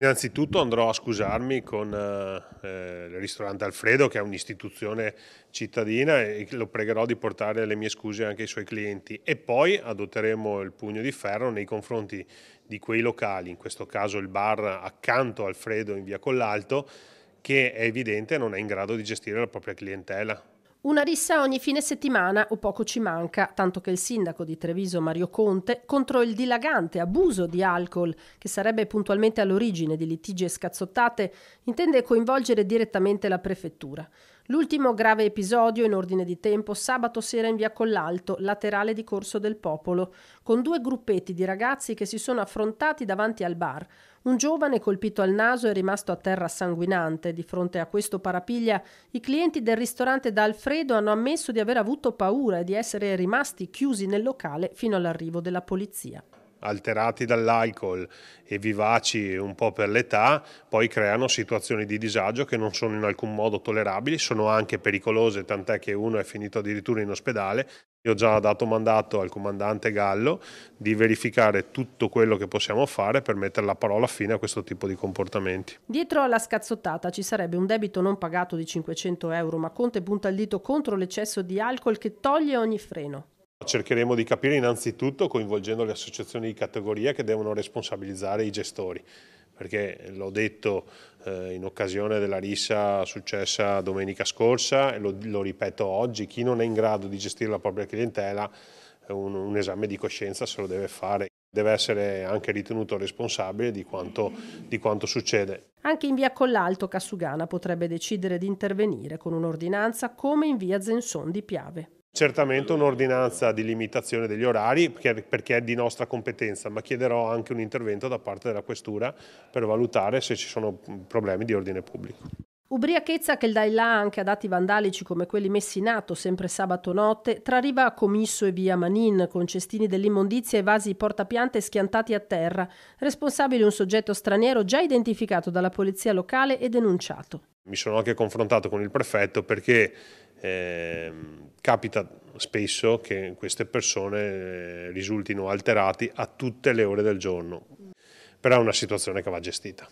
Innanzitutto andrò a scusarmi con eh, il ristorante Alfredo che è un'istituzione cittadina e lo pregherò di portare le mie scuse anche ai suoi clienti e poi adotteremo il pugno di ferro nei confronti di quei locali, in questo caso il bar accanto a Alfredo in via Collalto, che è evidente non è in grado di gestire la propria clientela. Una rissa ogni fine settimana o poco ci manca, tanto che il sindaco di Treviso Mario Conte contro il dilagante abuso di alcol, che sarebbe puntualmente all'origine di litigi e scazzottate, intende coinvolgere direttamente la prefettura. L'ultimo grave episodio in ordine di tempo sabato sera in via Collalto, laterale di Corso del Popolo, con due gruppetti di ragazzi che si sono affrontati davanti al bar. Un giovane colpito al naso è rimasto a terra sanguinante. Di fronte a questo parapiglia, i clienti del ristorante da Alfredo hanno ammesso di aver avuto paura e di essere rimasti chiusi nel locale fino all'arrivo della polizia alterati dall'alcol e vivaci un po' per l'età, poi creano situazioni di disagio che non sono in alcun modo tollerabili, sono anche pericolose, tant'è che uno è finito addirittura in ospedale. Io ho già dato mandato al comandante Gallo di verificare tutto quello che possiamo fare per mettere la parola fine a questo tipo di comportamenti. Dietro alla scazzottata ci sarebbe un debito non pagato di 500 euro, ma Conte punta il dito contro l'eccesso di alcol che toglie ogni freno. Cercheremo di capire innanzitutto coinvolgendo le associazioni di categoria che devono responsabilizzare i gestori perché l'ho detto eh, in occasione della rissa successa domenica scorsa e lo, lo, ripeto oggi, chi non è in grado di gestire la propria clientela eh, un, un esame di coscienza se lo deve fare deve essere anche ritenuto responsabile di quanto, di quanto succede. Anche in via Collalto Cassugana potrebbe decidere di intervenire con un'ordinanza come in via Zenson di Piave certamente un'ordinanza di limitazione degli orari perché è di nostra competenza, ma chiederò anche un intervento da parte della Questura per valutare se ci sono mm, problemi di ordine pubblico. Ubriachezza che il Dailà anche ad atti vandalici come quelli messi in atto sempre sabato notte, tra riva a Comisso e via Manin, con cestini dell'immondizia e vasi portapiante schiantati a terra, responsabile un soggetto straniero già identificato dalla polizia locale e denunciato. Mi sono anche confrontato con il prefetto perché eh, capita spesso che queste persone eh, risultino alterati a tutte le ore del giorno, però è una situazione che va gestita.